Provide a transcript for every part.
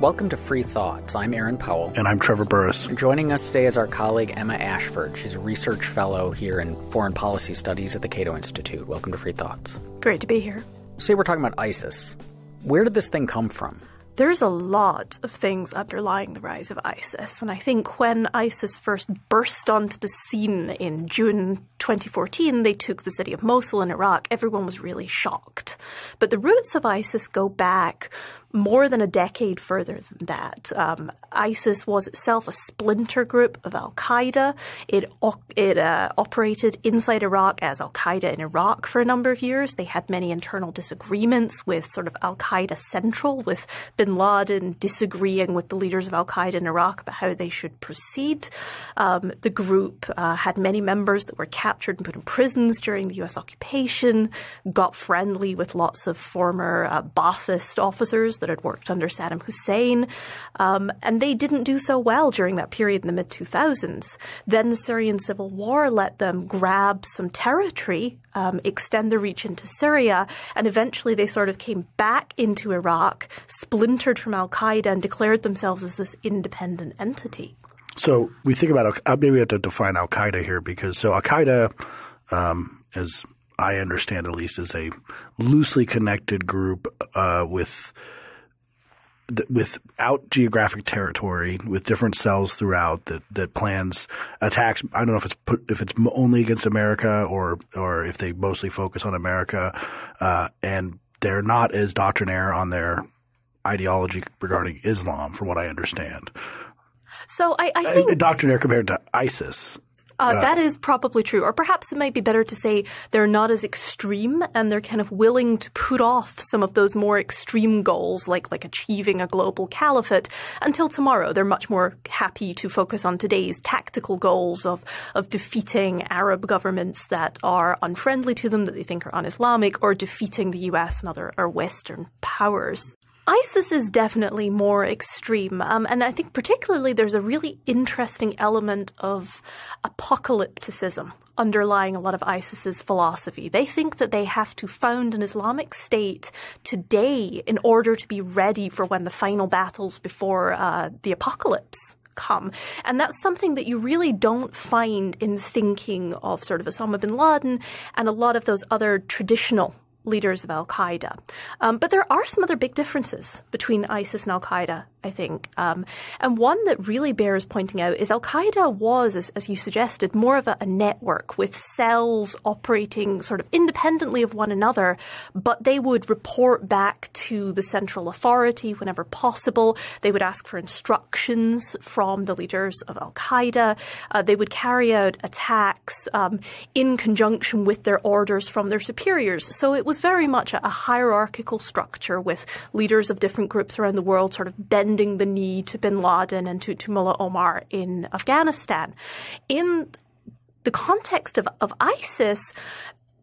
Welcome to Free Thoughts. I'm Aaron Powell. And I'm Trevor Burrus. Joining us today is our colleague Emma Ashford. She's a research fellow here in foreign policy studies at the Cato Institute. Welcome to Free Thoughts. Great to be here. Today we're talking about ISIS. Where did this thing come from? There's a lot of things underlying the rise of ISIS, and I think when ISIS first burst onto the scene in June 2014, they took the city of Mosul in Iraq, everyone was really shocked. But the roots of ISIS go back more than a decade further than that. Um, ISIS was itself a splinter group of Al Qaeda. It, it uh, operated inside Iraq as Al Qaeda in Iraq for a number of years. They had many internal disagreements with sort of Al Qaeda Central, with bin Laden disagreeing with the leaders of Al Qaeda in Iraq about how they should proceed. Um, the group uh, had many members that were captured and put in prisons during the US occupation, got friendly with lots of former uh, Ba'athist officers that had worked under Saddam Hussein, um, and they didn't do so well during that period in the mid 2000s. Then the Syrian civil war let them grab some territory, um, extend the reach into Syria, and eventually they sort of came back into Iraq, splintered from Al Qaeda, and declared themselves as this independent entity. So we think about uh, maybe we have to define Al Qaeda here because so Al Qaeda, um, as I understand at least, is a loosely connected group uh, with th- without geographic territory, with different cells throughout that that plans attacks. I don't know if it's put, if it's only against America or or if they mostly focus on America, uh, and they're not as doctrinaire on their ideology regarding Islam, from what I understand. So I, I uh, think doctrinaire compared to ISIS uh, that is probably true. Or perhaps it might be better to say they're not as extreme and they're kind of willing to put off some of those more extreme goals, like, like achieving a global caliphate, until tomorrow. They're much more happy to focus on today's tactical goals of, of defeating Arab governments that are unfriendly to them, that they think are un Islamic, or defeating the US and other or Western powers. ISIS is definitely more extreme, um, and I think particularly there's a really interesting element of apocalypticism underlying a lot of ISIS's philosophy. They think that they have to found an Islamic state today in order to be ready for when the final battles before uh, the apocalypse come. And that's something that you really don't find in thinking of sort of Osama bin Laden and a lot of those other traditional leaders of Al Qaeda. Um, but there are some other big differences between ISIS and Al Qaeda I think. Um, and one that really bears pointing out is Al Qaeda was, as, as you suggested, more of a, a, network with cells operating sort of independently of one another, but they would report back to the central authority whenever possible. They would ask for instructions from the leaders of Al Qaeda. Uh, they would carry out attacks um, in conjunction with their orders from their superiors. So it was very much a, a hierarchical structure with leaders of different groups around the world sort of bending bending the knee to bin Laden and to, to Mullah Omar in Afghanistan. In the context of, of ISIS,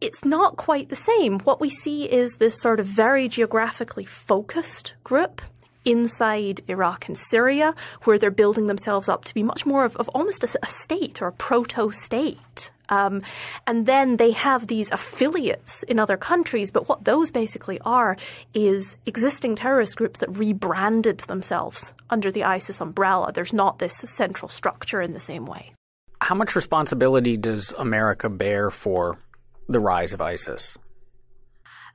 it's not quite the same. What we see is this sort of very geographically focused group inside Iraq and Syria, where they're building themselves up to be much more of, of almost a, a state or a proto state um, and then they have these affiliates in other countries, but what those basically are is existing terrorist groups that rebranded themselves under the ISIS umbrella. There's not this central structure in the same way. How much responsibility does America bear for the rise of ISIS?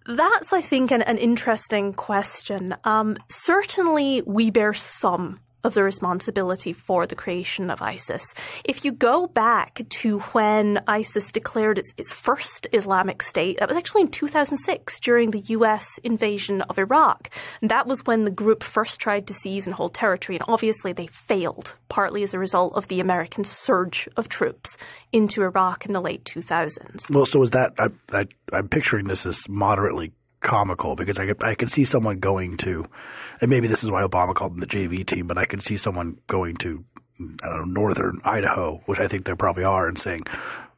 That's, I think, an, an interesting question. Um, certainly, we bear some of the responsibility for the creation of ISIS. If you go back to when ISIS declared its, its first Islamic State, that was actually in 2006 during the US invasion of Iraq. And that was when the group first tried to seize and hold territory, and obviously they failed, partly as a result of the American surge of troops into Iraq in the late 2000s. Well, so was that, I, I, I'm picturing this as moderately comical because I could I could see someone going to, and maybe this is why Obama called them the JV team, but I could see someone going to I don't know, northern Idaho, which I think they probably are, and saying,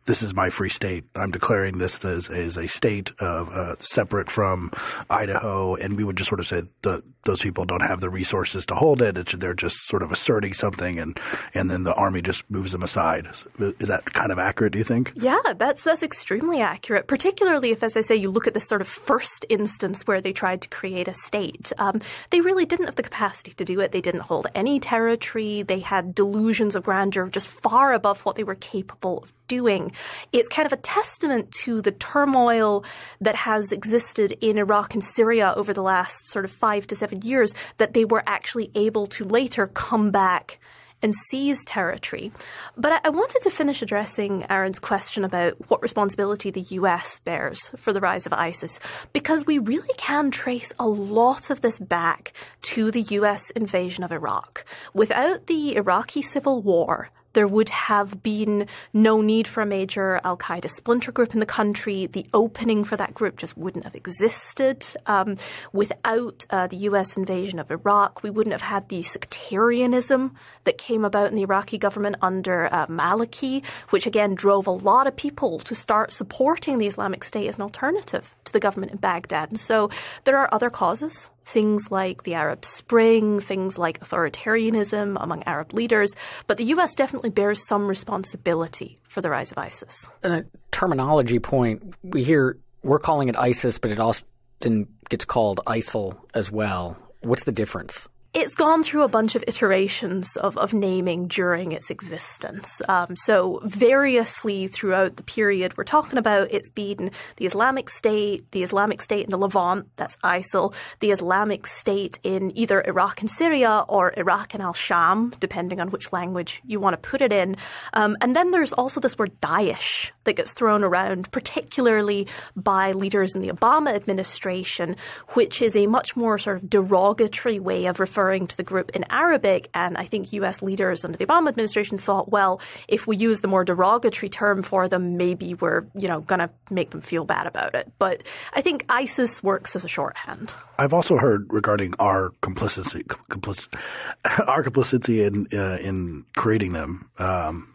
this is my free state. I'm declaring this as, as a state of uh, separate from Idaho, and we would just sort of say that those people don't have the resources to hold it. It's, they're just sort of asserting something, and and then the army just moves them aside. Is that kind of accurate? Do you think? Yeah, that's that's extremely accurate, particularly if, as I say, you look at this sort of first instance where they tried to create a state. Um, they really didn't have the capacity to do it. They didn't hold any territory. They had delusions of grandeur just far above what they were capable of doing. It's kind of a testament to the turmoil that has existed in Iraq and Syria over the last sort of five to seven years that they were actually able to later come back and seize territory. But I, I wanted to finish addressing Aaron's question about what responsibility the US bears for the rise of ISIS, because we really can trace a lot of this back to the US invasion of Iraq. Without the Iraqi civil war, there would have been no need for a major Al Qaeda splinter group in the country. The opening for that group just wouldn't have existed. Um, without uh, the US invasion of Iraq, we wouldn't have had the sectarianism that came about in the Iraqi government under uh, Maliki, which again drove a lot of people to start supporting the Islamic State as an alternative the government in Baghdad. And so there are other causes, things like the Arab Spring, things like authoritarianism among Arab leaders, but the US definitely bears some responsibility for the rise of ISIS. And a terminology point, we hear we're calling it ISIS, but it often gets called ISIL as well. What's the difference? it's gone through a bunch of iterations of, of naming during its existence. Um, so, variously throughout the period we're talking about, it's been the Islamic State, the Islamic State in the Levant, that's ISIL, the Islamic State in either Iraq and Syria or Iraq and Al Sham, depending on which language you want to put it in. Um, and then there's also this word Daesh that gets thrown around, particularly by leaders in the Obama administration, which is a much more sort of derogatory way of referring referring to the group in Arabic. And I think US leaders under the Obama administration thought, well, if we use the more derogatory term for them, maybe we're, you know, going to make them feel bad about it. But I think ISIS works as a shorthand. I've also heard regarding our complicity, complicity our complicity in, uh, in creating them. Um,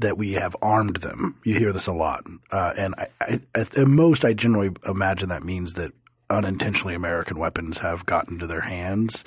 that we have armed them. You hear this a lot, uh, and I, I, at most, I generally imagine that means that unintentionally American weapons have gotten to their hands.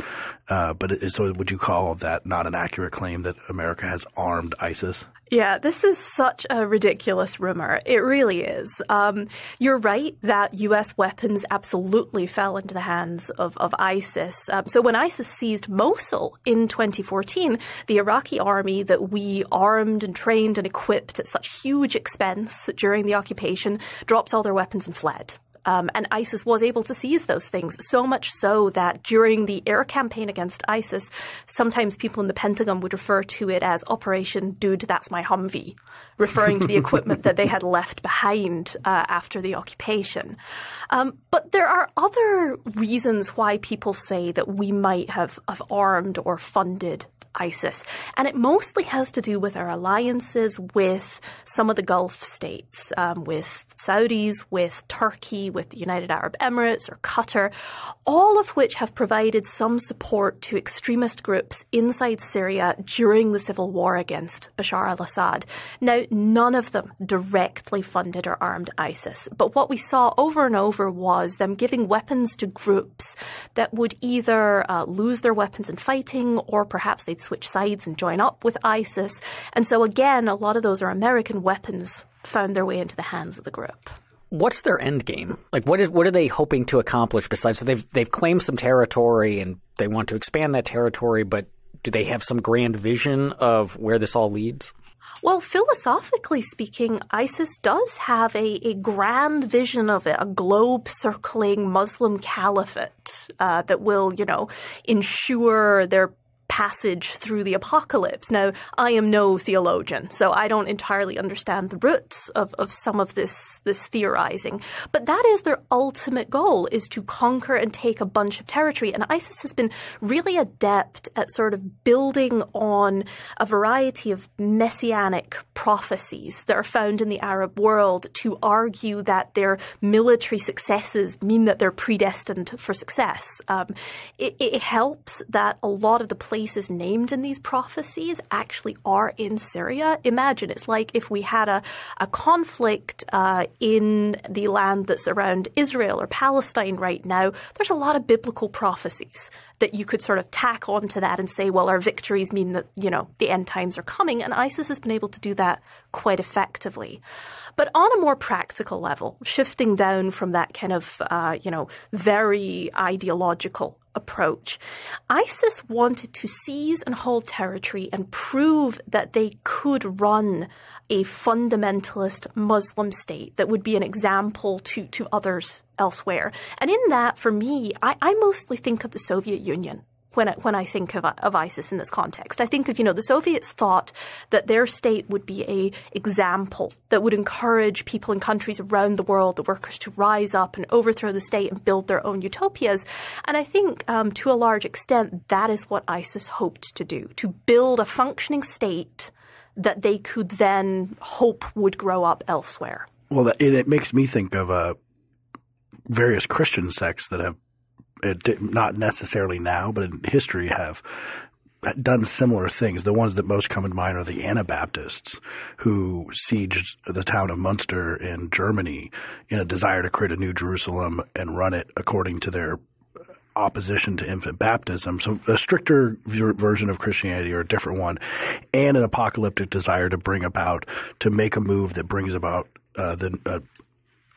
Uh, but so, would you call that not an accurate claim that America has armed ISIS? Yeah, this is such a ridiculous rumor. It really is. Um, you're right that U.S. weapons absolutely fell into the hands of, of ISIS. Um, so when ISIS seized Mosul in 2014, the Iraqi army that we armed and trained and equipped at such huge expense during the occupation dropped all their weapons and fled. Um, and ISIS was able to seize those things, so much so that during the air campaign against ISIS, sometimes people in the Pentagon would refer to it as Operation Dude, That's My Humvee, referring to the equipment that they had left behind uh, after the occupation. Um, but there are other reasons why people say that we might have, have armed or funded ISIS. And it mostly has to do with our alliances with some of the Gulf states, um, with Saudis, with Turkey, with the United Arab Emirates or Qatar, all of which have provided some support to extremist groups inside Syria during the civil war against Bashar al Assad. Now, none of them directly funded or armed ISIS, but what we saw over and over was them giving weapons to groups that would either uh, lose their weapons in fighting or perhaps they'd switch sides and join up with ISIS. And so, again, a lot of those are American weapons found their way into the hands of the group what's their end game? Like, what is what are they hoping to accomplish besides so they've they've claimed some territory and they want to expand that territory, but do they have some grand vision of where this all leads? Well, philosophically speaking, ISIS does have a, a grand vision of it, a globe circling Muslim caliphate uh, that will, you know, ensure their passage through the apocalypse. Now, I am no theologian, so I don't entirely understand the roots of, of some of this, this theorizing. But that is their ultimate goal, is to conquer and take a bunch of territory. And ISIS has been really adept at sort of building on a variety of messianic prophecies that are found in the Arab world to argue that their military successes mean that they're predestined for success. Um, it, it helps that a lot of the places places named in these prophecies actually are in Syria. Imagine it's like if we had a, a conflict uh, in the land that's around Israel or Palestine right now, there's a lot of biblical prophecies that you could sort of tack onto that and say, well, our victories mean that, you know, the end times are coming. And ISIS has been able to do that quite effectively. But on a more practical level, shifting down from that kind of, uh, you know, very ideological approach. ISIS wanted to seize and hold territory and prove that they could run a fundamentalist Muslim state that would be an example to, to others elsewhere. And in that, for me, I, I mostly think of the Soviet Union when I, when I think of, of ISIS in this context. I think of, you know, the Soviets thought that their state would be a example that would encourage people in countries around the world, the workers, to rise up and overthrow the state and build their own utopias. And I think um, to a large extent, that is what ISIS hoped to do, to build a functioning state that they could then hope would grow up elsewhere. Well, it, it makes me think of uh, various Christian sects that have, uh, not necessarily now, but in history have done similar things. The ones that most come to mind are the Anabaptists who sieged the town of Munster in Germany in a desire to create a new Jerusalem and run it according to their opposition to infant baptism, so a stricter version of Christianity or a different one, and an apocalyptic desire to bring about to make a move that brings about uh, the uh,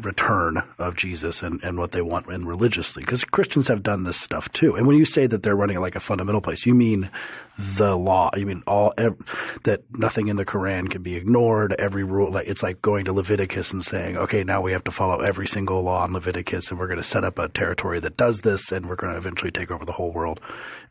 return of Jesus and, and what they want and religiously. Because Christians have done this stuff too. And when you say that they're running like a fundamental place, you mean the law. You mean all that nothing in the Quran can be ignored. Every rule, like it's like going to Leviticus and saying, okay, now we have to follow every single law in Leviticus, and we're going to set up a territory that does this, and we're going to eventually take over the whole world.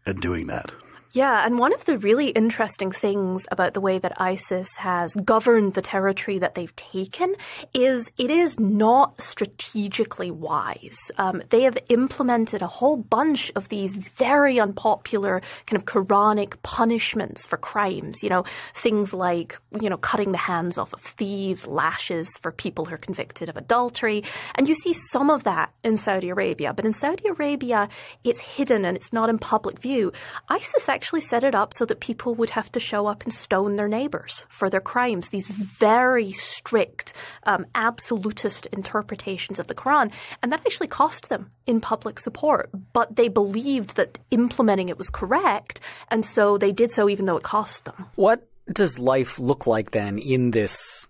And doing that. Yeah, and one of the really interesting things about the way that ISIS has governed the territory that they've taken is it is not strategically wise. Um, they have implemented a whole bunch of these very unpopular kind of Quranic punishments for crimes, you know, things like, you know, cutting the hands off of thieves, lashes for people who are convicted of adultery. And you see some of that in Saudi Arabia, but in Saudi Arabia, it's hidden and it's not in public view. ISIS actually set it up so that people would have to show up and stone their neighbors for their crimes, these very strict, um, absolutist interpretations of the Quran. And that actually cost them in public support, but they believed that implementing it was correct, and so they did so even though it cost them. What does life look like then in this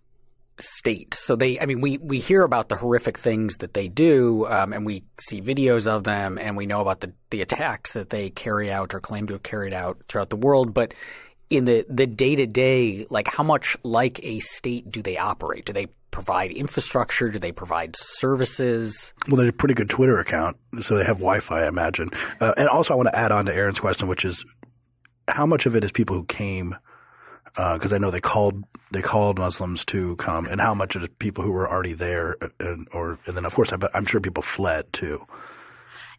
state. So they, I mean, we we hear about the horrific things that they do, um, and we see videos of them, and we know about the the attacks that they carry out or claim to have carried out throughout the world, but. In the, the day to day, like how much like a state do they operate? Do they provide infrastructure? Do they provide services? Well, they're a pretty good Twitter account, so they have Wi-Fi, I imagine. Uh, and also, I want to add on to Aaron's question, which is how much of it is people who came because uh, I know they called they called Muslims to come, and how much of people who were already there, uh, and or and then of course I'm sure people fled too.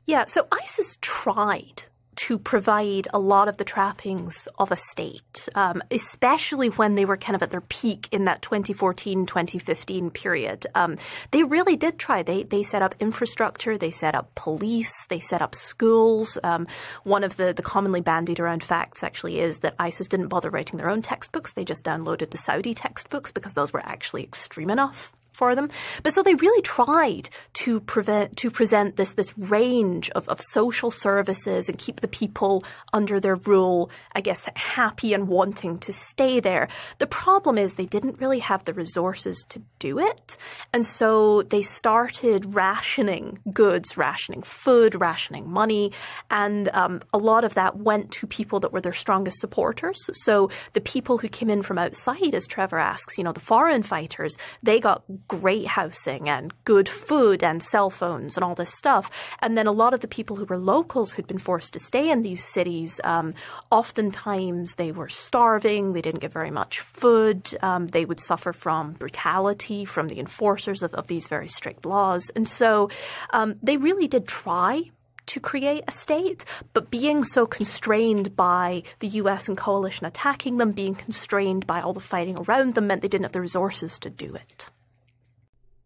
Yeah, so ISIS tried to provide a lot of the trappings of a state, um, especially when they were kind of at their peak in that 2014 2015 period. Um, they really did try. They, they set up infrastructure, they set up police, they set up schools. Um, one of the, the commonly bandied around facts actually is that ISIS didn't bother writing their own textbooks, they just downloaded the Saudi textbooks because those were actually extreme enough for them. But so they really tried to prevent to present this this range of, of social services and keep the people under their rule, I guess, happy and wanting to stay there. The problem is they didn't really have the resources to do it. And so they started rationing goods, rationing food, rationing money, and um, a lot of that went to people that were their strongest supporters. So the people who came in from outside, as Trevor asks, you know, the foreign fighters, they got great housing and good food and cell phones and all this stuff. And then a lot of the people who were locals who'd been forced to stay in these cities, um, oftentimes they were starving, they didn't get very much food, um, they would suffer from brutality from the enforcers of, of these very strict laws. And so um, they really did try to create a state, but being so constrained by the US and coalition attacking them, being constrained by all the fighting around them, meant they didn't have the resources to do it.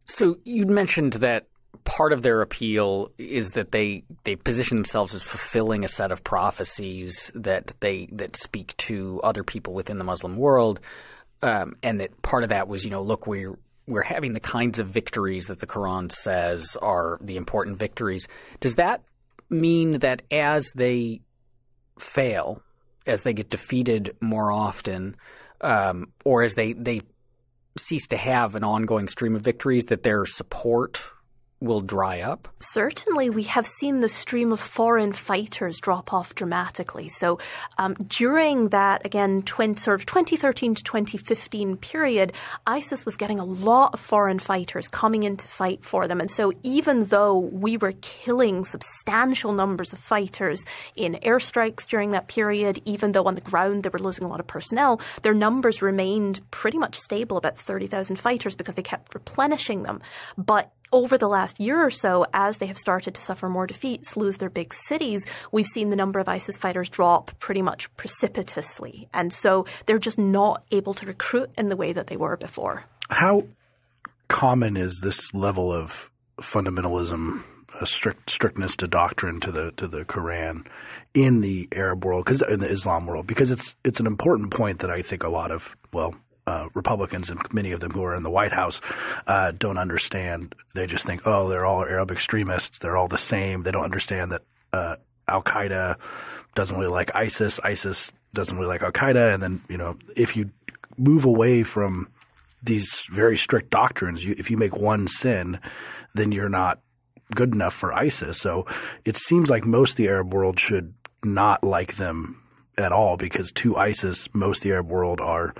So you mentioned that part of their appeal is that they they position themselves as fulfilling a set of prophecies that they that speak to other people within the Muslim world, um, and that part of that was you know look we're we're having the kinds of victories that the Quran says are the important victories. Does that mean that as they fail, as they get defeated more often, um, or as they they cease to have an ongoing stream of victories, that their support will dry up? Certainly, we have seen the stream of foreign fighters drop off dramatically. So, um, during that, again, 20, sort of 2013 to 2015 period, ISIS was getting a lot of foreign fighters coming in to fight for them. And so, even though we were killing substantial numbers of fighters in airstrikes during that period, even though on the ground they were losing a lot of personnel, their numbers remained pretty much stable, about 30,000 fighters, because they kept replenishing them. But over the last year or so, as they have started to suffer more defeats, lose their big cities, we've seen the number of ISIS fighters drop pretty much precipitously. And so they're just not able to recruit in the way that they were before. How common is this level of fundamentalism? A strict strictness to doctrine to the to the Quran in the Arab world because in the Islam world because it's it's an important point that I think a lot of well uh, Republicans and many of them who are in the White House uh, don't understand. They just think, oh, they're all Arab extremists. They're all the same. They don't understand that uh, Al Qaeda doesn't really like ISIS. ISIS doesn't really like Al Qaeda. And then you know, if you move away from these very strict doctrines, you, if you make one sin, then you're not good enough for ISIS. So it seems like most of the Arab world should not like them at all because to ISIS, most of the Arab world are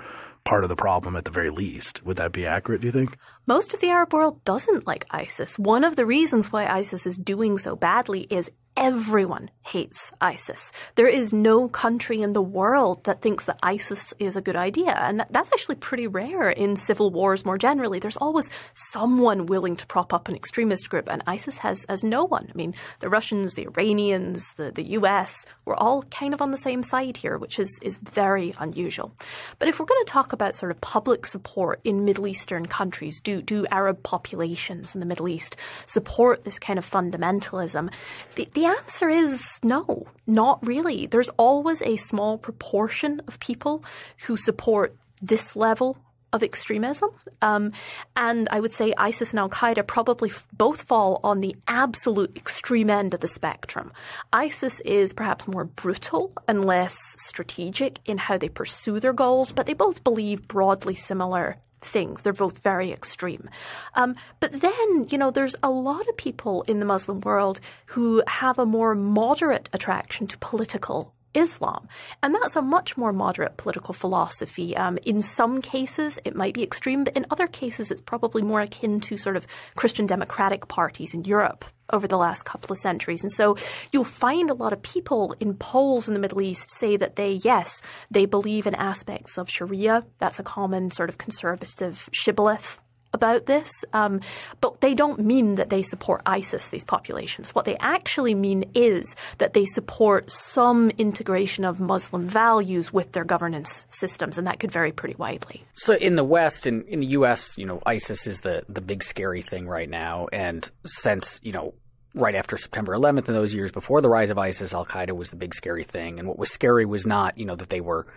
part of the problem at the very least. Would that be accurate, do you think? Most of the Arab world doesn't like ISIS. One of the reasons why ISIS is doing so badly is Everyone hates ISIS. There is no country in the world that thinks that ISIS is a good idea. And that, that's actually pretty rare in civil wars more generally. There's always someone willing to prop up an extremist group, and ISIS has, has no one. I mean, the Russians, the Iranians, the, the US, we're all kind of on the same side here, which is, is very unusual. But if we're going to talk about sort of public support in Middle Eastern countries, do, do Arab populations in the Middle East support this kind of fundamentalism? The, the the answer is no, not really. There's always a small proportion of people who support this level of extremism. Um, and I would say ISIS and Al Qaeda probably f- both fall on the absolute extreme end of the spectrum. ISIS is perhaps more brutal and less strategic in how they pursue their goals, but they both believe broadly similar things. They're both very extreme. Um, but then, you know, there's a lot of people in the Muslim world who have a more moderate attraction to political Islam. And that's a much more moderate political philosophy. Um, in some cases, it might be extreme, but in other cases, it's probably more akin to sort of Christian democratic parties in Europe over the last couple of centuries. And so you'll find a lot of people in polls in the Middle East say that they, yes, they believe in aspects of Sharia. That's a common sort of conservative shibboleth about this, um, but they don't mean that they support ISIS, these populations. What they actually mean is that they support some integration of Muslim values with their governance systems, and that could vary pretty widely. So in the West, in, in the U.S., you know, ISIS is the, the big scary thing right now, and since, you know, right after September 11th and those years before the rise of ISIS, Al-Qaeda was the big scary thing, and what was scary was not, you know, that they were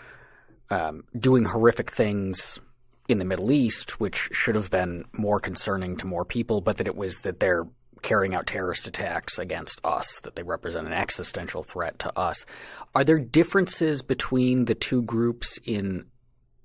um, doing horrific things – in the Middle East, which should have been more concerning to more people, but that it was that they're carrying out terrorist attacks against us, that they represent an existential threat to us. Are there differences between the two groups in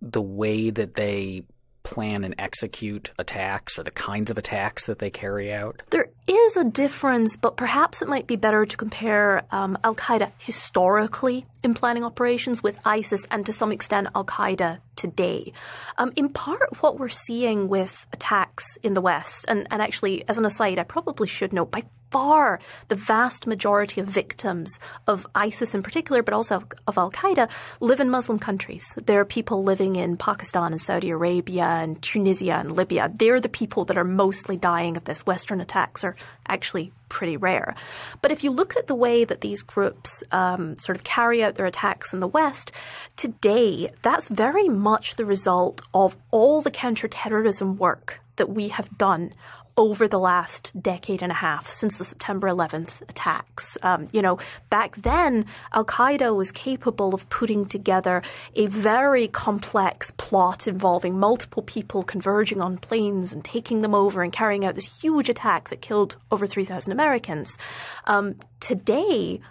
the way that they plan and execute attacks or the kinds of attacks that they carry out? There is a difference, but perhaps it might be better to compare um, Al Qaeda historically in planning operations with ISIS and to some extent Al Qaeda today. Um, in part, what we're seeing with attacks in the West, and, and actually, as an aside, I probably should note by far the vast majority of victims of ISIS in particular, but also of, Al Qaeda, live in Muslim countries. There are people living in Pakistan and Saudi Arabia and Tunisia and Libya. They're the people that are mostly dying of this. Western attacks are actually pretty rare. But if you look at the way that these groups um, sort of carry out their attacks in the West, today that's very much the result of all the counterterrorism work that we have done over the last decade and a half since the September 11th attacks. Um, you know, back then, Al Qaeda was capable of putting together a very complex plot involving multiple people converging on planes and taking them over and carrying out this huge attack that killed over 3,000 Americans. Um, today,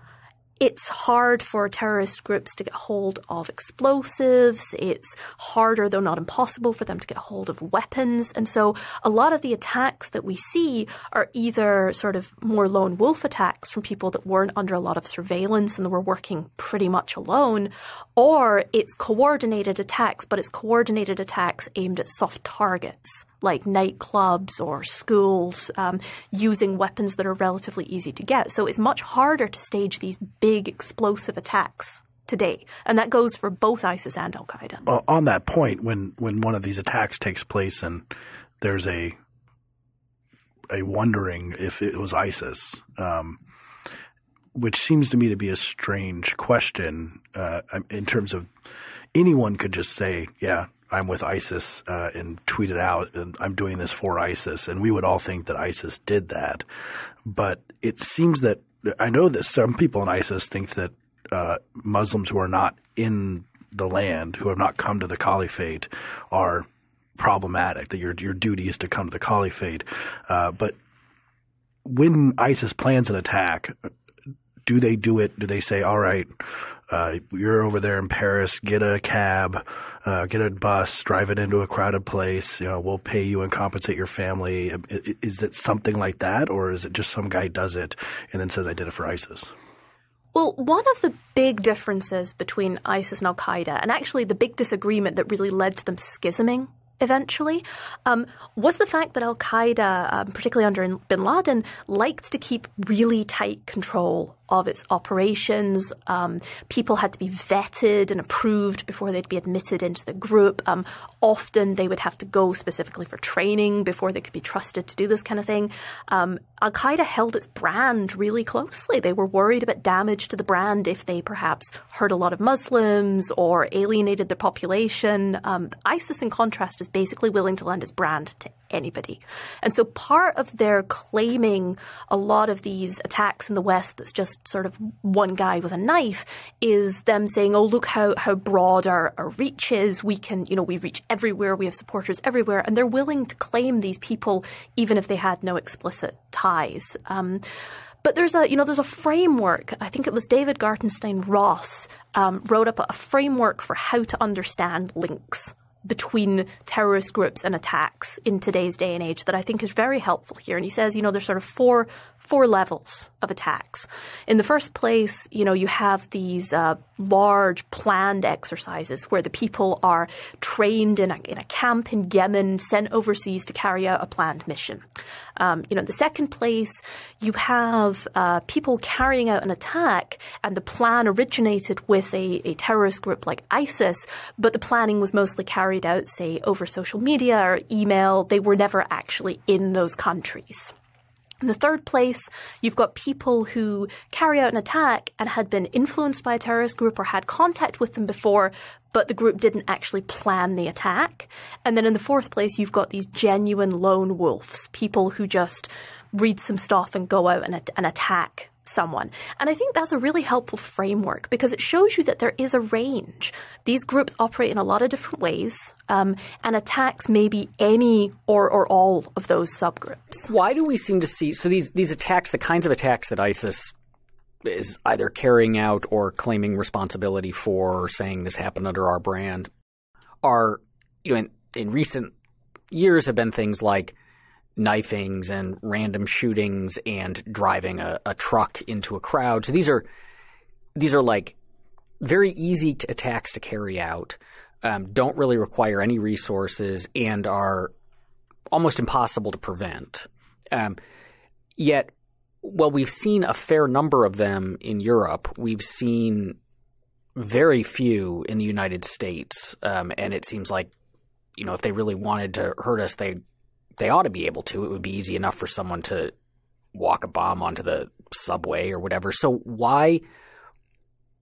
it's hard for terrorist groups to get hold of explosives. It's harder, though not impossible, for them to get hold of weapons. And so a lot of the attacks that we see are either sort of more lone wolf attacks from people that weren't under a lot of surveillance and were working pretty much alone, or it's coordinated attacks, but it's coordinated attacks aimed at soft targets like nightclubs or schools um, using weapons that are relatively easy to get. So it's much harder to stage these big explosive attacks today, and that goes for both ISIS and Al Qaeda. on that point, when when one of these attacks takes place and there's a a wondering if it was ISIS. Um, which seems to me to be a strange question uh, in terms of anyone could just say, yeah, I'm with ISIS uh, and tweeted out, and I'm doing this for ISIS. And we would all think that ISIS did that. But it seems that I know that some people in ISIS think that uh, Muslims who are not in the land, who have not come to the caliphate, are problematic, that your, your duty is to come to the caliphate. Uh, but when ISIS plans an attack do they do it? Do they say, all right, uh, you're over there in Paris, get a cab, uh, get a bus, drive it into a crowded place. You know, we'll pay you and compensate your family. Is it something like that, or is it just some guy does it and then says, I did it for ISIS? Well, one of the big differences between ISIS and Al Qaeda, and actually the big disagreement that really led to them schisming eventually, um, was the fact that Al Qaeda, um, particularly under bin Laden, liked to keep really tight control of its operations. Um, people had to be vetted and approved before they'd be admitted into the group. Um, often they would have to go specifically for training before they could be trusted to do this kind of thing. Um, Al Qaeda held its brand really closely. They were worried about damage to the brand if they perhaps hurt a lot of Muslims or alienated the population. Um, ISIS, in contrast, is basically willing to lend its brand to anybody. And so part of their claiming a lot of these attacks in the West that's just sort of one guy with a knife is them saying, oh, look how, how broad our, our reach is. We can, you know, we reach everywhere. We have supporters everywhere. And they're willing to claim these people even if they had no explicit ties. Um, but there's a you know there's a framework. I think it was David Gartenstein Ross um, wrote up a framework for how to understand links between terrorist groups and attacks in today's day and age that I think is very helpful here. And he says, you know, there's sort of four four levels of attacks. In the first place, you know, you have these uh, large planned exercises where the people are trained in a, in a camp in Yemen, sent overseas to carry out a planned mission. Um, you know, in the second place, you have uh, people carrying out an attack, and the plan originated with a, a terrorist group like ISIS, but the planning was mostly carried out, say, over social media or email. They were never actually in those countries. In the third place, you've got people who carry out an attack and had been influenced by a terrorist group or had contact with them before, but the group didn't actually plan the attack. And then in the fourth place, you've got these genuine lone wolves, people who just read some stuff and go out and, and attack someone. And I think that's a really helpful framework because it shows you that there is a range. These groups operate in a lot of different ways um, and attacks maybe any or, or all of those subgroups. Why do we seem to see so these these attacks, the kinds of attacks that ISIS is either carrying out or claiming responsibility for or saying this happened under our brand are you know in, in recent years have been things like knifings and random shootings and driving a, a truck into a crowd. So these are these are like very easy attacks to carry out. Um, don't really require any resources and are almost impossible to prevent. Um, yet, while we've seen a fair number of them in Europe, we've seen very few in the United States. Um, and it seems like, you know, if they really wanted to hurt us, they they ought to be able to. It would be easy enough for someone to walk a bomb onto the subway or whatever. So why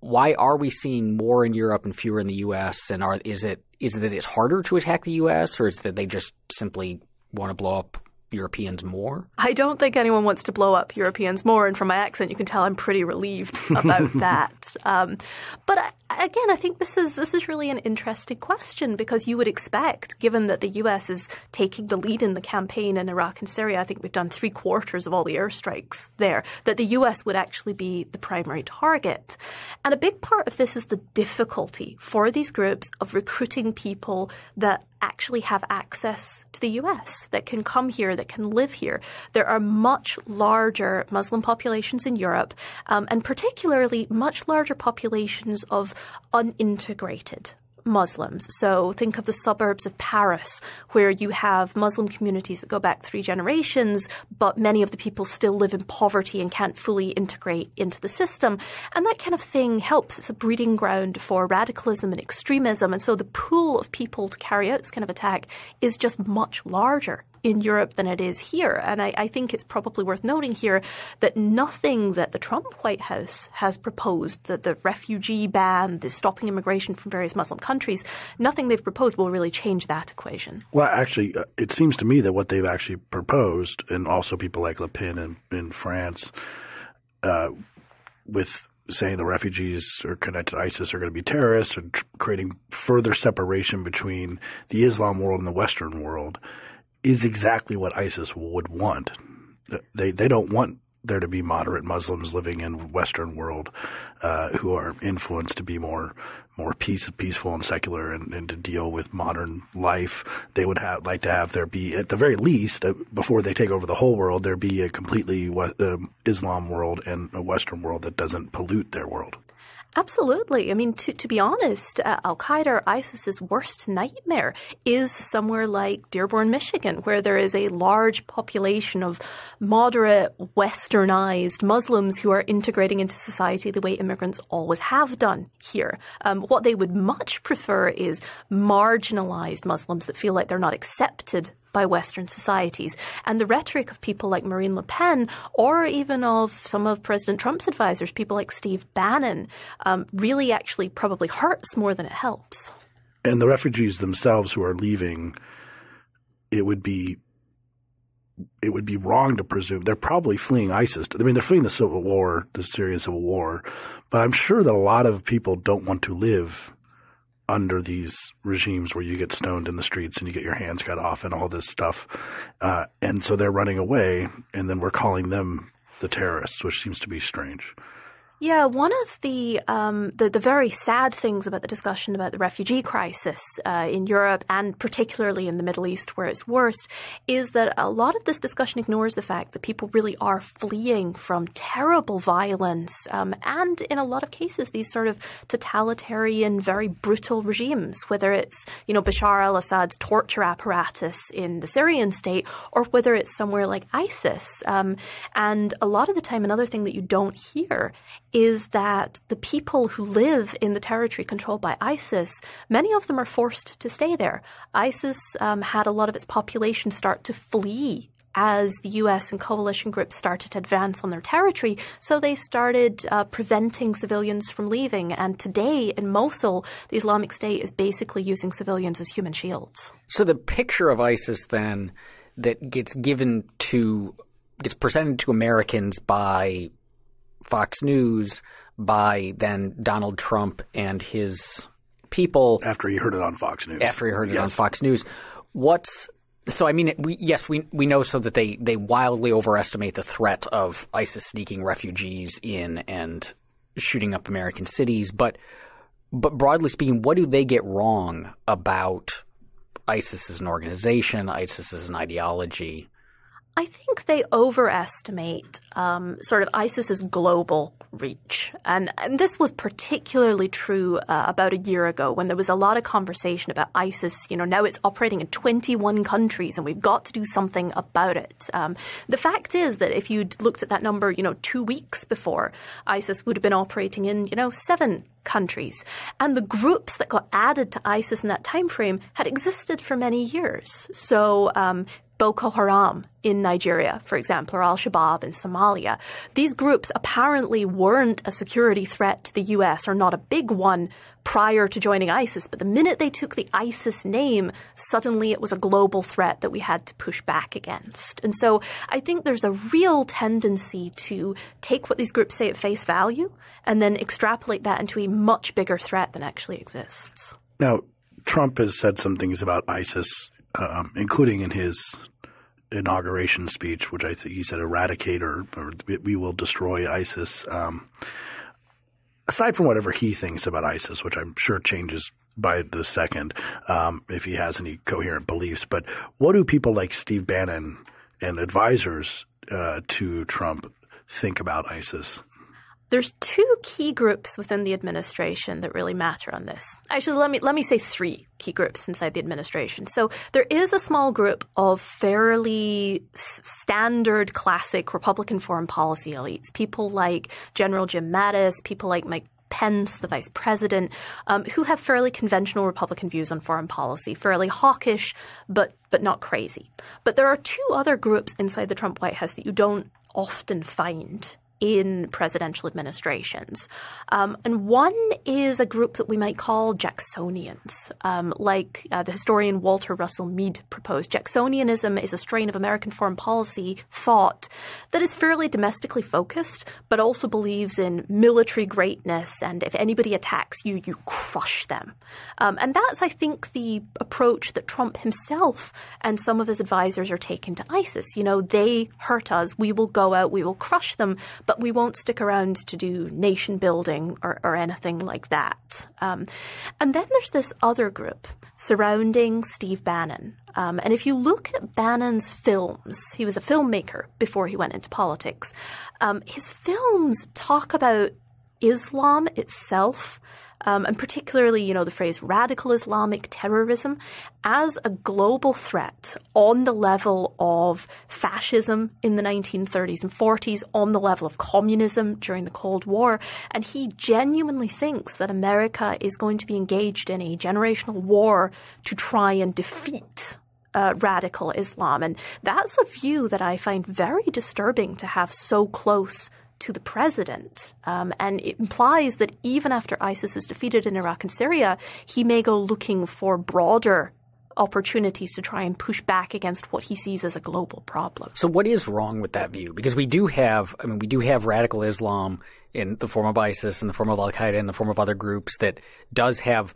why are we seeing more in Europe and fewer in the U.S. And are is it is it that it's harder to attack the U.S. or is it that they just simply want to blow up Europeans more? I don't think anyone wants to blow up Europeans more, and from my accent, you can tell I'm pretty relieved about that. Um, but I, again, I think this is this is really an interesting question because you would expect, given that the U.S. is taking the lead in the campaign in Iraq and Syria, I think we've done three quarters of all the airstrikes there, that the U.S. would actually be the primary target. And a big part of this is the difficulty for these groups of recruiting people that actually have access to the US, that can come here, that can live here. There are much larger Muslim populations in Europe, um, and particularly much larger populations of unintegrated Muslims. So think of the suburbs of Paris, where you have Muslim communities that go back three generations, but many of the people still live in poverty and can't fully integrate into the system. And that kind of thing helps. It's a breeding ground for radicalism and extremism. And so the pool of people to carry out this kind of attack is just much larger in Europe than it is here. And I, I, think it's probably worth noting here that nothing that the Trump White House has proposed, that the refugee ban, the stopping immigration from various Muslim countries, nothing they've proposed will really change that equation. Well, actually, uh, it seems to me that what they've actually proposed, and also people like Le Pen in, in France, uh, with saying the refugees are connected to ISIS are going to be terrorists and creating further separation between the Islam world and the Western world – is exactly what ISIS would want. They they don't want there to be moderate Muslims living in Western world uh, who are influenced to be more more peace, peaceful and secular and, and to deal with modern life. They would have, like to have there be at the very least uh, before they take over the whole world there be a completely uh, Islam world and a Western world that doesn't pollute their world. Absolutely. I mean, to, to be honest, uh, Al Qaeda or ISIS's worst nightmare is somewhere like Dearborn, Michigan, where there is a large population of moderate, westernized Muslims who are integrating into society the way immigrants always have done here. Um, what they would much prefer is marginalized Muslims that feel like they're not accepted by Western societies. And the rhetoric of people like Marine Le Pen, or even of some of President Trump's advisors, people like Steve Bannon, um, really actually probably hurts more than it helps. And the refugees themselves who are leaving, it would be it would be wrong to presume they're probably fleeing ISIS. I mean, they're fleeing the civil war, the Syrian civil war, but I'm sure that a lot of people don't want to live under these regimes where you get stoned in the streets and you get your hands cut off and all this stuff. Uh, and so they're running away, and then we're calling them the terrorists, which seems to be strange. Yeah, one of the, um, the, the very sad things about the discussion about the refugee crisis uh, in Europe and particularly in the Middle East, where it's worst, is that a lot of this discussion ignores the fact that people really are fleeing from terrible violence um, and, in a lot of cases, these sort of totalitarian, very brutal regimes. Whether it's you know Bashar al-Assad's torture apparatus in the Syrian state, or whether it's somewhere like ISIS. Um, and a lot of the time, another thing that you don't hear is that the people who live in the territory controlled by ISIS, many of them are forced to stay there. ISIS um, had a lot of its population start to flee as the US and coalition groups started to advance on their territory. So they started uh, preventing civilians from leaving. And today in Mosul, the Islamic State is basically using civilians as human shields. So the picture of ISIS then that gets given to, gets presented to Americans by Fox News by then Donald Trump and his people. After he heard it on Fox News. After he heard yes. it on Fox News. What's so I mean, we, yes, we we know so that they they wildly overestimate the threat of ISIS sneaking refugees in and shooting up American cities, but but broadly speaking, what do they get wrong about ISIS as an organization, ISIS as an ideology? I think they overestimate um, sort of ISIS's global reach. And, and this was particularly true uh, about a year ago when there was a lot of conversation about ISIS. You know, now it's operating in 21 countries and we've got to do something about it. Um, the fact is that if you'd looked at that number, you know, two weeks before, ISIS would have been operating in, you know, seven countries. And the groups that got added to ISIS in that time frame had existed for many years. So um, Boko Haram in Nigeria, for example, or Al Shabaab in Somalia. These groups apparently weren't a security threat to the US or not a big one prior to joining ISIS, but the minute they took the ISIS name, suddenly it was a global threat that we had to push back against. And so I think there's a real tendency to take what these groups say at face value and then extrapolate that into a much bigger threat than actually exists. Now, Trump has said some things about ISIS um, including in his inauguration speech, which I think he said eradicate or, or we will destroy ISIS. Um, aside from whatever he thinks about ISIS, which I'm sure changes by the second um, if he has any coherent beliefs, but what do people like Steve Bannon and advisors uh, to Trump think about ISIS? There's two key groups within the administration that really matter on this. Actually, let me let me say three key groups inside the administration. So there is a small group of fairly standard, classic Republican foreign policy elites, people like General Jim Mattis, people like Mike Pence, the vice president, um, who have fairly conventional Republican views on foreign policy, fairly hawkish, but but not crazy. But there are two other groups inside the Trump White House that you don't often find in presidential administrations. Um, and one is a group that we might call Jacksonians, um, like uh, the historian Walter Russell Mead proposed. Jacksonianism is a strain of American foreign policy thought that is fairly domestically focused, but also believes in military greatness. And if anybody attacks you, you crush them. Um, and that's, I think, the approach that Trump himself and some of his advisors are taking to ISIS. You know, they hurt us, we will go out, we will crush them but we won't stick around to do nation building or, or anything like that. Um, and then there's this other group surrounding Steve Bannon. Um, and if you look at Bannon's films, he was a filmmaker before he went into politics. Um, his films talk about Islam itself um, and particularly, you know, the phrase radical Islamic terrorism as a global threat on the level of fascism in the 1930s and 40s, on the level of communism during the Cold War. And he genuinely thinks that America is going to be engaged in a generational war to try and defeat uh, radical Islam. And that's a view that I find very disturbing to have so close to the president. Um, and it implies that even after ISIS is defeated in Iraq and Syria, he may go looking for broader opportunities to try and push back against what he sees as a global problem. So what is wrong with that view? Because we do have, I mean, we do have radical Islam in the form of ISIS, in the form of Al Qaeda, in the form of other groups that does have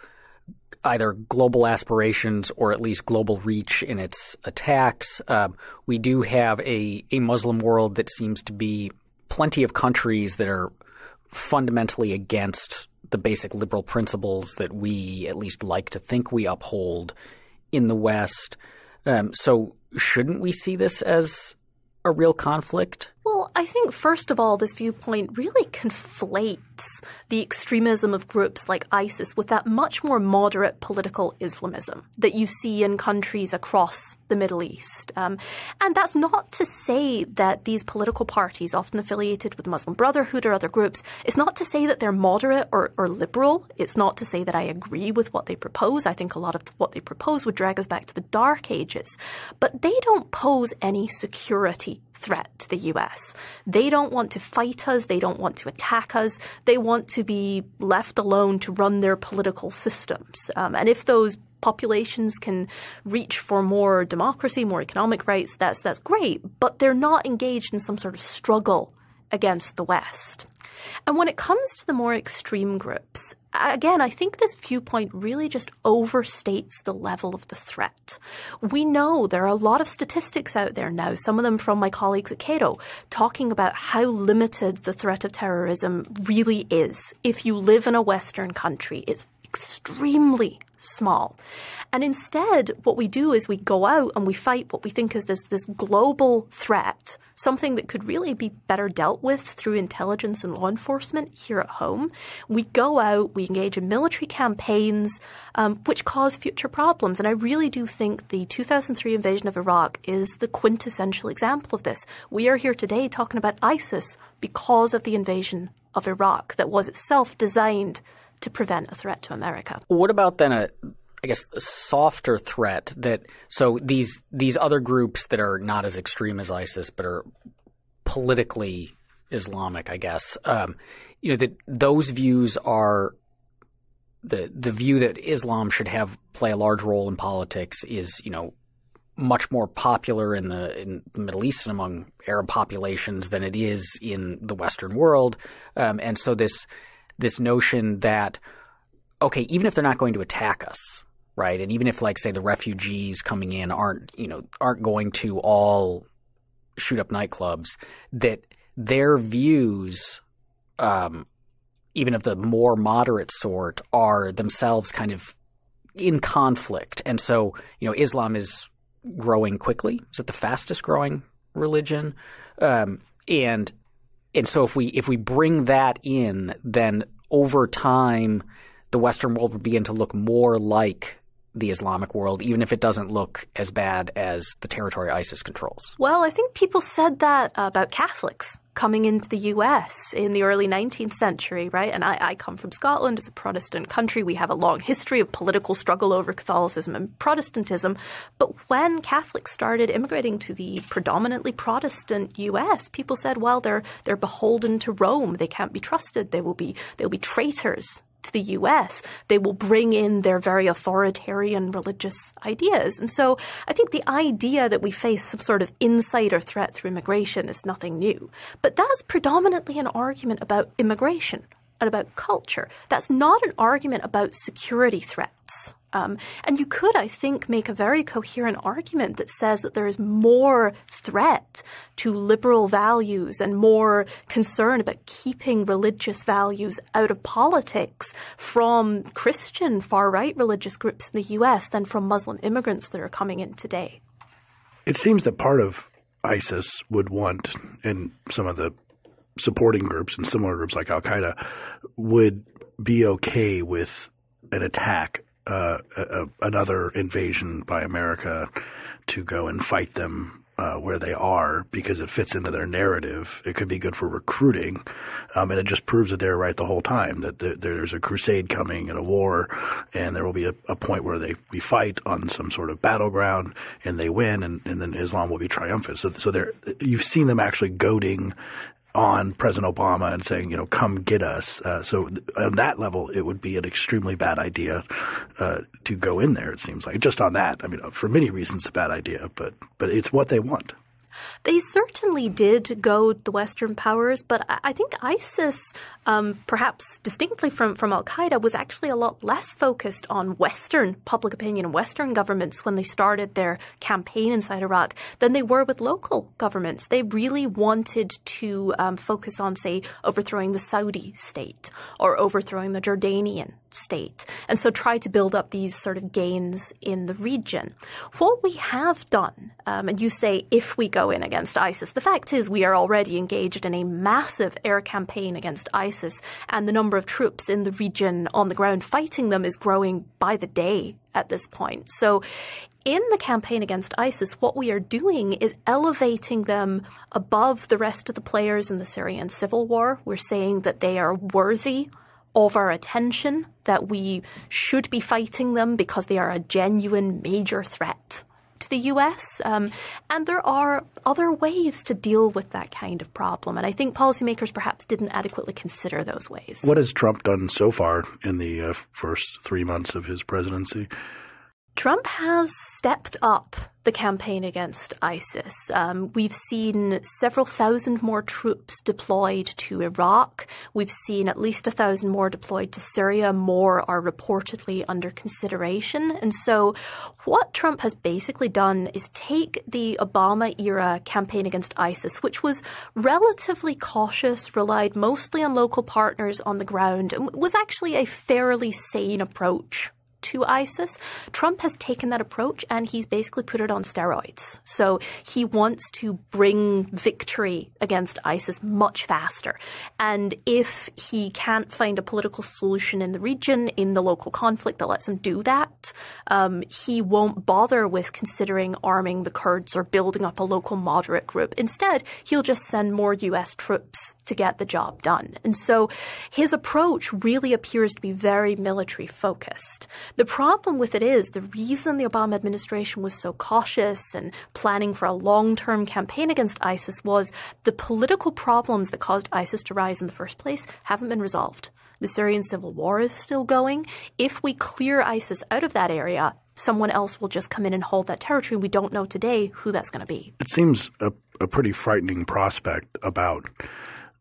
either global aspirations or at least global reach in its attacks. Uh, we do have a, a Muslim world that seems to be plenty of countries that are fundamentally against the basic liberal principles that we at least like to think we uphold in the West. Um, so shouldn't we see this as a real conflict? Well, I think first of all, this viewpoint really conflates the extremism of groups like ISIS with that much more moderate political Islamism that you see in countries across the Middle East. Um, and that's not to say that these political parties, often affiliated with Muslim Brotherhood or other groups, it's not to say that they're moderate or, or liberal. It's not to say that I agree with what they propose. I think a lot of what they propose would drag us back to the Dark Ages. But they don't pose any security threat to the US. They don't want to fight us, they don't want to attack us, they want to be left alone to run their political systems. Um, and if those populations can reach for more democracy, more economic rights, that's that's great, but they're not engaged in some sort of struggle against the West. And when it comes to the more extreme groups, again, I think this viewpoint really just overstates the level of the threat. We know there are a lot of statistics out there now, some of them from my colleagues at Cato, talking about how limited the threat of terrorism really is. If you live in a Western country, it's extremely small. And instead, what we do is we go out and we fight what we think is this, this global threat, something that could really be better dealt with through intelligence and law enforcement here at home. We go out, we engage in military campaigns, um, which cause future problems. And I really do think the 2003 invasion of Iraq is the quintessential example of this. We are here today talking about ISIS because of the invasion of Iraq that was itself designed to prevent a threat to America. What about then a I guess a softer threat that so these these other groups that are not as extreme as ISIS but are politically Islamic, I guess. Um, you know that those views are the the view that Islam should have play a large role in politics is you know much more popular in the in the Middle East and among Arab populations than it is in the Western world, um, and so this this notion that okay, even if they're not going to attack us, right, and even if like say the refugees coming in aren't you know aren't going to all shoot up nightclubs, that their views, um, even of the more moderate sort, are themselves kind of in conflict, and so you know Islam is growing quickly. Is it the fastest growing religion? Um, and and so if we if we bring that in, then over time, the Western world would begin to look more like the Islamic world, even if it doesn't look as bad as the territory ISIS controls. Well, I think people said that uh, about Catholics coming into the US in the early 19th century, right? And I, I come from Scotland, as a Protestant country. We have a long history of political struggle over Catholicism and Protestantism. But when Catholics started immigrating to the predominantly Protestant US, people said, well, they're, they're beholden to Rome. They can't be trusted. They will be, they'll be traitors to the US, they will bring in their very authoritarian religious ideas. And so I think the idea that we face some sort of insider threat through immigration is nothing new. But that's predominantly an argument about immigration and about culture. That's not an argument about security threats. Um, and you could, I think, make a very coherent argument that says that there is more threat to liberal values and more concern about keeping religious values out of politics from Christian far right religious groups in the US than from Muslim immigrants that are coming in today. It seems that part of ISIS would want, and some of the supporting groups and similar groups like Al Qaeda would be okay with an attack uh, a, another invasion by America to go and fight them. Uh, where they are because it fits into their narrative. It could be good for recruiting, um, and it just proves that they're right the whole time. That there's a crusade coming and a war, and there will be a, a, point where they we fight on some sort of battleground and they win, and, and then Islam will be triumphant. So, so they you've seen them actually goading on President Obama and saying, you know, come get us. Uh, so th- on that level, it would be an extremely bad idea uh, to go in there. It seems like just on that. I mean, uh, for many reasons, a bad idea, but but it's what they want. They certainly did goad the Western powers, but I think ISIS, um, perhaps distinctly from, from Al Qaeda, was actually a lot less focused on Western public opinion and Western governments when they started their campaign inside Iraq than they were with local governments. They really wanted to um, focus on, say, overthrowing the Saudi state or overthrowing the Jordanian state, and so try to build up these sort of gains in the region. What we have done, um, and you say if we go in against ISIS. The fact is, we are already engaged in a massive air campaign against ISIS, and the number of troops in the region on the ground fighting them is growing by the day at this point. So, in the campaign against ISIS, what we are doing is elevating them above the rest of the players in the Syrian civil war. We're saying that they are worthy of our attention, that we should be fighting them because they are a genuine major threat to the US. Um, and there are other ways to deal with that kind of problem. And I think policymakers perhaps didn't adequately consider those ways. What has Trump done so far in the uh, first three months of his presidency? Trump has stepped up the campaign against ISIS. Um, we've seen several thousand more troops deployed to Iraq. We've seen at least a thousand more deployed to Syria. More are reportedly under consideration. And so, what Trump has basically done is take the Obama era campaign against ISIS, which was relatively cautious, relied mostly on local partners on the ground, and was actually a fairly sane approach to ISIS. Trump has taken that approach and he's basically put it on steroids. So he wants to bring victory against ISIS much faster. And if he can't find a political solution in the region, in the local conflict that lets him do that, um, he won't bother with considering arming the Kurds or building up a local moderate group. Instead, he'll just send more US troops to get the job done. And so his approach really appears to be very military focused. The problem with it is the reason the Obama administration was so cautious and planning for a long term campaign against ISIS was the political problems that caused ISIS to rise in the first place haven't been resolved. The Syrian civil war is still going. If we clear ISIS out of that area, someone else will just come in and hold that territory. We don't know today who that's going to be. It seems a, a pretty frightening prospect about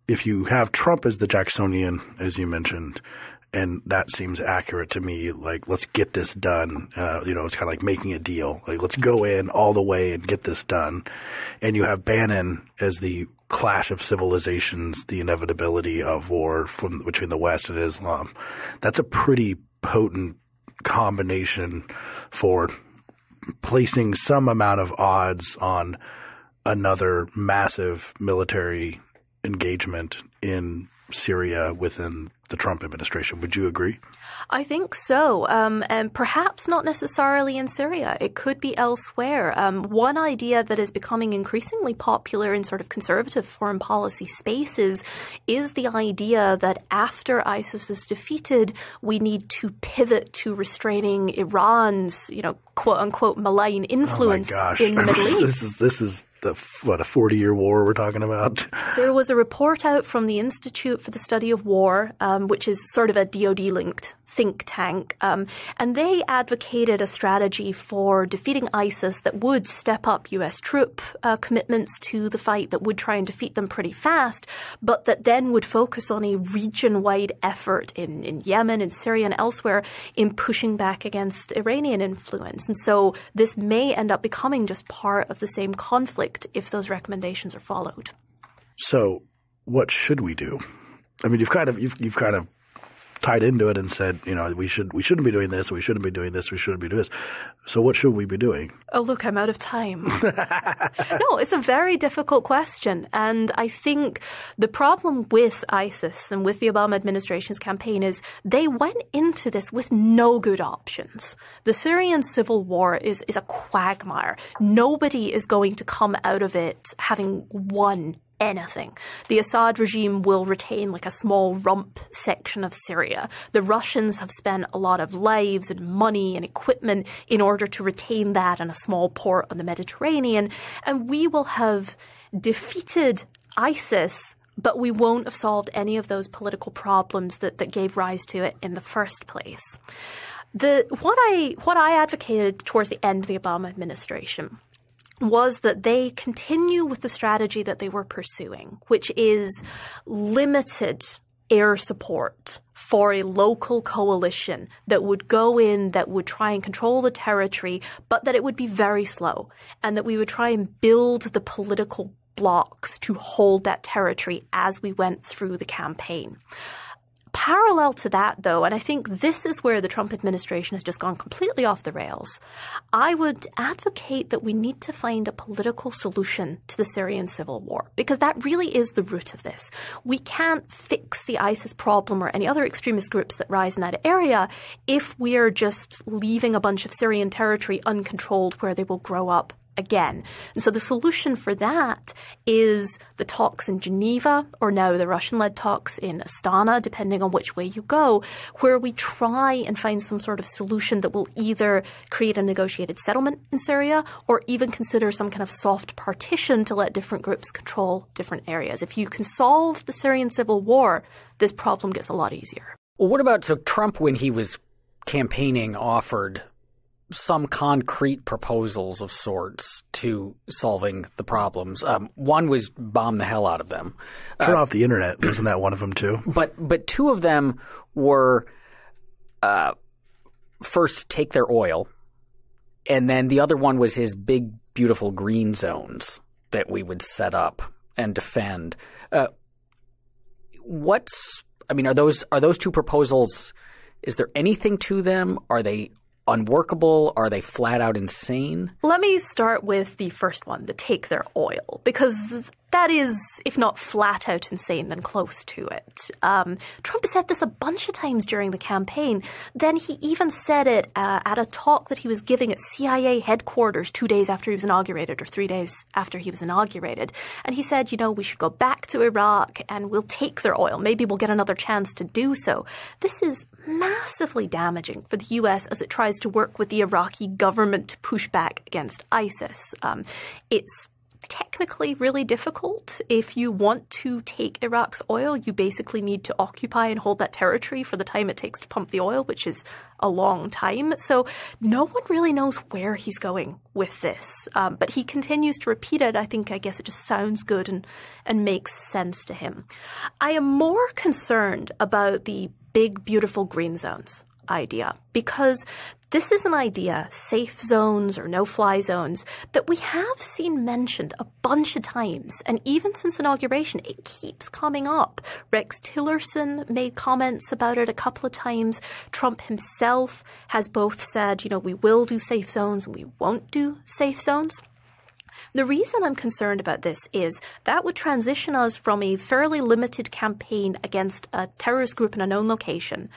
if you have Trump as the Jacksonian, as you mentioned, and that seems accurate to me. Like, let's get this done. Uh, you know, it's kind of like making a deal. Like, let's go in all the way and get this done. And you have Bannon as the clash of civilizations, the inevitability of war from between the West and Islam. That's a pretty potent combination for placing some amount of odds on another massive military engagement in Syria within the Trump administration. Would you agree? I think so. Um, and perhaps not necessarily in Syria. It could be elsewhere. Um, one idea that is becoming increasingly popular in sort of conservative foreign policy spaces is the idea that after ISIS is defeated, we need to pivot to restraining Iran's, you know, quote unquote malign oh influence oh in the Middle East. this is this is the what a 40 year war we're talking about. There was a report out from the Institute for the Study of War um, which is sort of a DoD linked think tank, um, and they advocated a strategy for defeating ISIS that would step up U.S. troop uh, commitments to the fight, that would try and defeat them pretty fast, but that then would focus on a region-wide effort in, in Yemen and Syria and elsewhere in pushing back against Iranian influence. And so this may end up becoming just part of the same conflict if those recommendations are followed. So what should we do? I mean, you've kind of you've you've kind of tied into it and said, you know, we should we shouldn't be doing this, we shouldn't be doing this, we shouldn't be doing this. So what should we be doing? Oh, look, I'm out of time. no, it's a very difficult question, and I think the problem with ISIS and with the Obama administration's campaign is they went into this with no good options. The Syrian civil war is is a quagmire. Nobody is going to come out of it having won anything. The Assad regime will retain like a small rump section of Syria. The Russians have spent a lot of lives and money and equipment in order to retain that and a small port on the Mediterranean. And we will have defeated ISIS but we won't have solved any of those political problems that, that gave rise to it in the first place. The, what I what I advocated towards the end of the Obama administration was that they continue with the strategy that they were pursuing, which is limited air support for a local coalition that would go in, that would try and control the territory, but that it would be very slow, and that we would try and build the political blocks to hold that territory as we went through the campaign. Parallel to that, though, and I think this is where the Trump administration has just gone completely off the rails, I would advocate that we need to find a political solution to the Syrian civil war because that really is the root of this. We can't fix the ISIS problem or any other extremist groups that rise in that area if we're just leaving a bunch of Syrian territory uncontrolled where they will grow up again. And so the solution for that is the talks in Geneva, or now the Russian led talks in Astana, depending on which way you go, where we try and find some sort of solution that will either create a negotiated settlement in Syria or even consider some kind of soft partition to let different groups control different areas. If you can solve the Syrian civil war, this problem gets a lot easier. Well, what about so Trump when he was campaigning offered some concrete proposals of sorts to solving the problems. Um, one was bomb the hell out of them. Turn uh, off the internet. Wasn't that one of them too? But but two of them were uh, first take their oil, and then the other one was his big beautiful green zones that we would set up and defend. Uh, what's I mean, are those are those two proposals? Is there anything to them? Are they unworkable? Are they flat out insane? Let me start with the first one, the take their oil, because that is, if not flat out insane, then close to it. Um, Trump said this a bunch of times during the campaign. Then he even said it uh, at a talk that he was giving at CIA headquarters two days after he was inaugurated or three days after he was inaugurated. And he said, you know, we should go back to Iraq and we'll take their oil. Maybe we'll get another chance to do so. This is massively damaging for the U.S. as it tries to work with the Iraqi government to push back against ISIS. Um, it's technically really difficult. If you want to take Iraq's oil, you basically need to occupy and hold that territory for the time it takes to pump the oil, which is a long time. So no one really knows where he's going with this. Um, but he continues to repeat it. I think, I guess it just sounds good and, and makes sense to him. I am more concerned about the big, beautiful green zones idea because this is an idea, safe zones or no fly zones, that we have seen mentioned a bunch of times. And even since inauguration, it keeps coming up. Rex Tillerson made comments about it a couple of times. Trump himself has both said, you know, we will do safe zones and we won't do safe zones. The reason I'm concerned about this is that would transition us from a fairly limited campaign against a terrorist group in a known location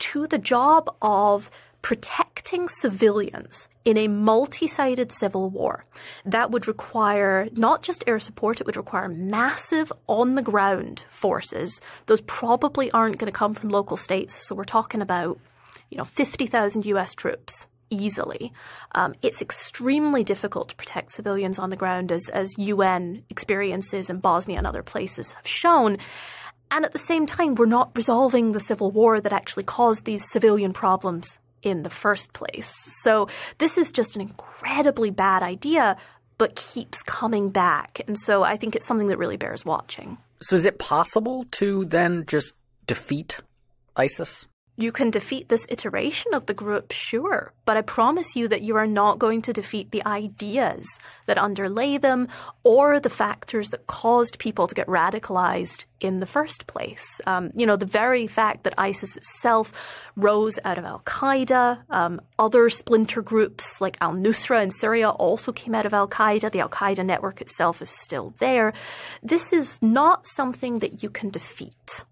to the job of protecting protecting civilians in a multi sided civil war that would require not just air support, it would require massive on the ground forces. Those probably aren't going to come from local states, so we're talking about you know, 50,000 US troops easily. Um, it's extremely difficult to protect civilians on the ground, as, as UN experiences in Bosnia and other places have shown. And at the same time, we're not resolving the civil war that actually caused these civilian problems in the first place. So this is just an incredibly bad idea, but keeps coming back. And so I think it's something that really bears watching. So is it possible to then just defeat ISIS? You can defeat this iteration of the group, sure, but I promise you that you are not going to defeat the ideas that underlay them or the factors that caused people to get radicalized in the first place. Um, you know, the very fact that ISIS itself rose out of Al Qaeda, um, other splinter groups like Al Nusra in Syria also came out of Al Qaeda, the Al Qaeda network itself is still there. This is not something that you can defeat.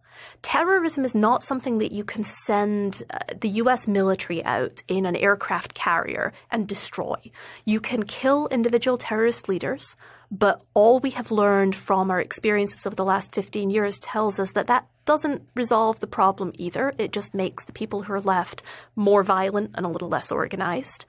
Terrorism is not something that you can send uh, the US military out in an aircraft carrier and destroy. You can kill individual terrorist leaders, but all we have learned from our experiences over the last 15 years tells us that that doesn't resolve the problem either. It just makes the people who are left more violent and a little less organized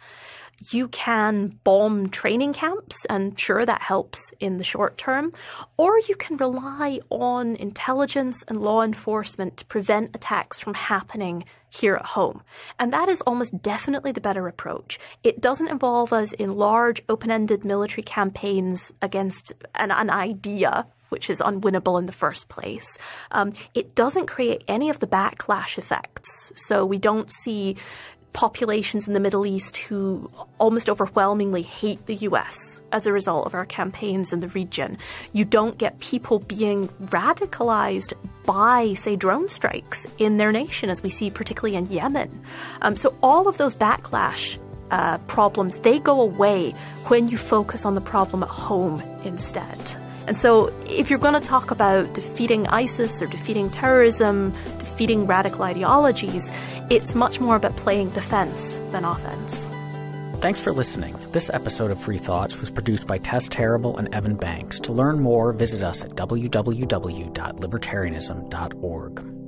you can bomb training camps, and sure, that helps in the short term, or you can rely on intelligence and law enforcement to prevent attacks from happening here at home. And that is almost definitely the better approach. It doesn't involve us in large, open ended military campaigns against an, an idea which is unwinnable in the first place. Um, it doesn't create any of the backlash effects. So we don't see populations in the Middle East who almost overwhelmingly hate the US as a result of our campaigns in the region. You don't get people being radicalized by, say, drone strikes in their nation, as we see particularly in Yemen. Um, so all of those backlash uh, problems, they go away when you focus on the problem at home instead. And so, if you're going to talk about defeating ISIS or defeating terrorism, feeding radical ideologies, it's much more about playing defense than offense. Thanks for listening. This episode of Free Thoughts was produced by Tess Terrible and Evan Banks. To learn more, visit us at www.libertarianism.org.